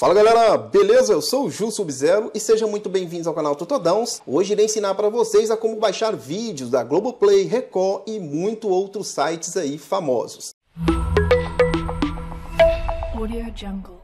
Fala galera, beleza? Eu sou o Ju Sub-Zero e sejam muito bem-vindos ao canal Tutodãos. Hoje irei ensinar para vocês a como baixar vídeos da Globoplay, Record e muito outros sites aí famosos. Audio Jungle.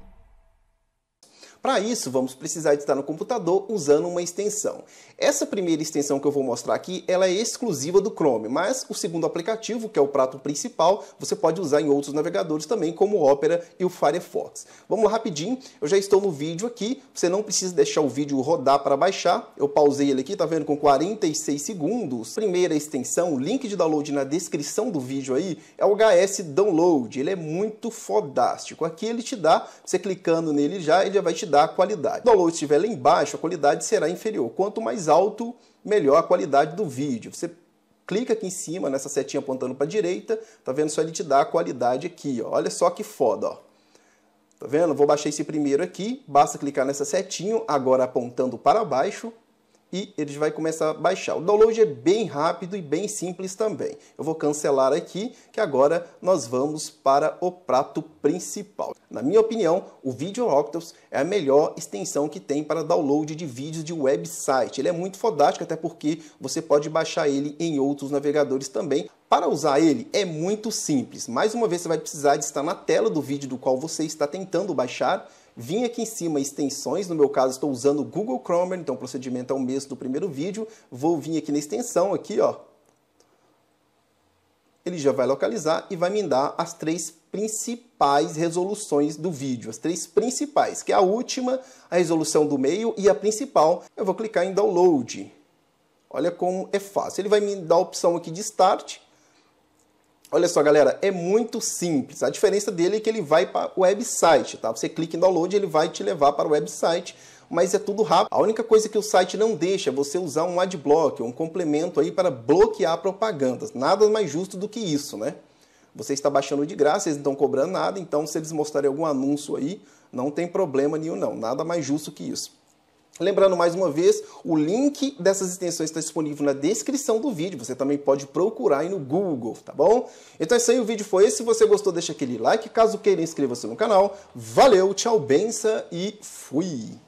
Para isso, vamos precisar editar no computador usando uma extensão. Essa primeira extensão que eu vou mostrar aqui, ela é exclusiva do Chrome, mas o segundo aplicativo, que é o prato principal, você pode usar em outros navegadores também, como o Opera e o Firefox. Vamos lá rapidinho, eu já estou no vídeo aqui, você não precisa deixar o vídeo rodar para baixar, eu pausei ele aqui, tá vendo, com 46 segundos. Primeira extensão, o link de download na descrição do vídeo aí é o HS Download, ele é muito fodástico. Aqui ele te dá, você clicando nele já, ele já vai te te dá a qualidade. Se o download estiver lá embaixo, a qualidade será inferior. Quanto mais alto, melhor a qualidade do vídeo. Você clica aqui em cima, nessa setinha apontando para a direita, tá vendo? Só ele te dá a qualidade aqui, ó. Olha só que foda, ó. Tá vendo? Vou baixar esse primeiro aqui, basta clicar nessa setinha, agora apontando para baixo, e eles vai começar a baixar. O download é bem rápido e bem simples também. Eu vou cancelar aqui, que agora nós vamos para o prato principal. Na minha opinião, o Video Octopus é a melhor extensão que tem para download de vídeos de website. Ele é muito fodástico, até porque você pode baixar ele em outros navegadores também. Para usar ele é muito simples. Mais uma vez, você vai precisar de estar na tela do vídeo do qual você está tentando baixar, Vim aqui em cima extensões, no meu caso estou usando o Google Chrome, então o procedimento é o mesmo do primeiro vídeo. Vou vir aqui na extensão, aqui ó, ele já vai localizar e vai me dar as três principais resoluções do vídeo, as três principais, que é a última, a resolução do meio e a principal. Eu vou clicar em download. Olha como é fácil. Ele vai me dar a opção aqui de start, Olha só, galera, é muito simples. A diferença dele é que ele vai para o website, tá? Você clica em download, ele vai te levar para o website, mas é tudo rápido. A única coisa que o site não deixa é você usar um adblock, um complemento aí para bloquear propagandas. Nada mais justo do que isso, né? Você está baixando de graça, eles não estão cobrando nada, então se eles mostrarem algum anúncio aí, não tem problema nenhum não, nada mais justo que isso. Lembrando mais uma vez, o link dessas extensões está disponível na descrição do vídeo. Você também pode procurar aí no Google, tá bom? Então é isso aí, o vídeo foi esse. Se você gostou, deixa aquele like. Caso queira, inscreva-se no canal. Valeu, tchau, benção e fui!